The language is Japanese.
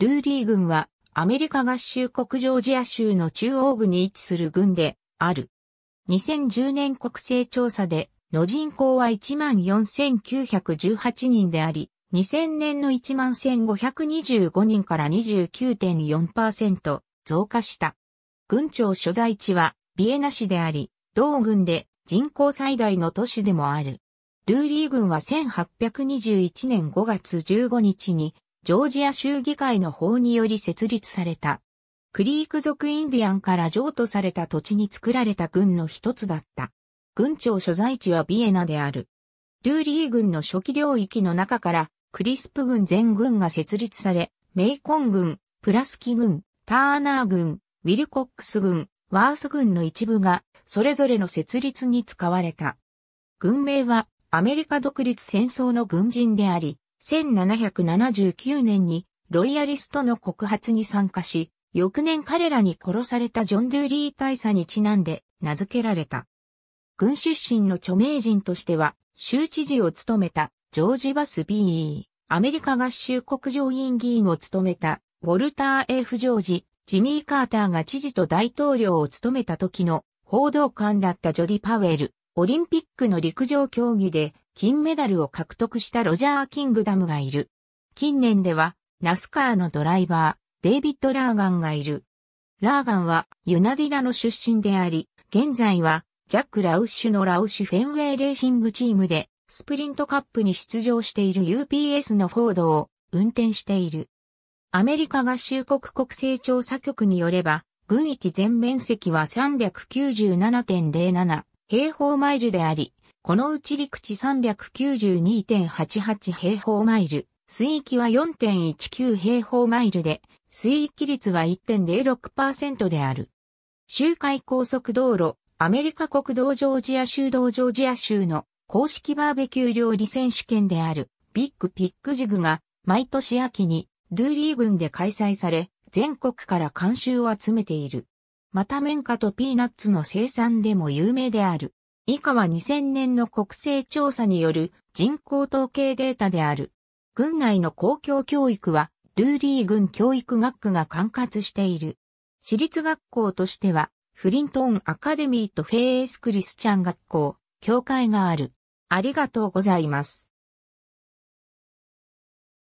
ルーリー軍はアメリカ合衆国ジョージア州の中央部に位置する軍である。2010年国勢調査での人口は14,918人であり、2000年の11,525人から29.4%増加した。軍庁所在地はビエナ市であり、同軍で人口最大の都市でもある。ルーリー軍は1821年5月15日にジョージア州議会の法により設立された。クリーク族インディアンから譲渡された土地に作られた軍の一つだった。軍庁所在地はビエナである。ルーリー軍の初期領域の中から、クリスプ軍全軍が設立され、メイコン軍、プラスキ軍、ターナー軍、ウィルコックス軍、ワース軍の一部が、それぞれの設立に使われた。軍名は、アメリカ独立戦争の軍人であり、1779年にロイヤリストの告発に参加し、翌年彼らに殺されたジョン・ドゥーリー大佐にちなんで名付けられた。軍出身の著名人としては、州知事を務めたジョージ・バス・ビー、アメリカ合衆国上院議員を務めたウォルター・エフ・ジョージ、ジミー・カーターが知事と大統領を務めた時の報道官だったジョディ・パウエル、オリンピックの陸上競技で金メダルを獲得したロジャー・キングダムがいる。近年では、ナスカーのドライバー、デイビッド・ラーガンがいる。ラーガンはユナディラの出身であり、現在はジャック・ラウッシュのラウッシュ・フェンウェイ・レーシングチームで、スプリントカップに出場している UPS のフォードを運転している。アメリカ合衆国国勢調査局によれば、軍域全面積は397.07平方マイルであり、このうち陸地392.88平方マイル、水域は4.19平方マイルで、水域率は1.06%である。周回高速道路、アメリカ国道ジョージア州道ジョージア州の公式バーベキュー料理選手権であるビッグピックジグが毎年秋にドゥーリー郡で開催され全国から監修を集めている。また綿花とピーナッツの生産でも有名である。以下は2000年の国勢調査による人口統計データである。軍内の公共教育は、ドゥーリー軍教育学区が管轄している。私立学校としては、フリントンアカデミーとフェイエスクリスチャン学校、教会がある。ありがとうございます。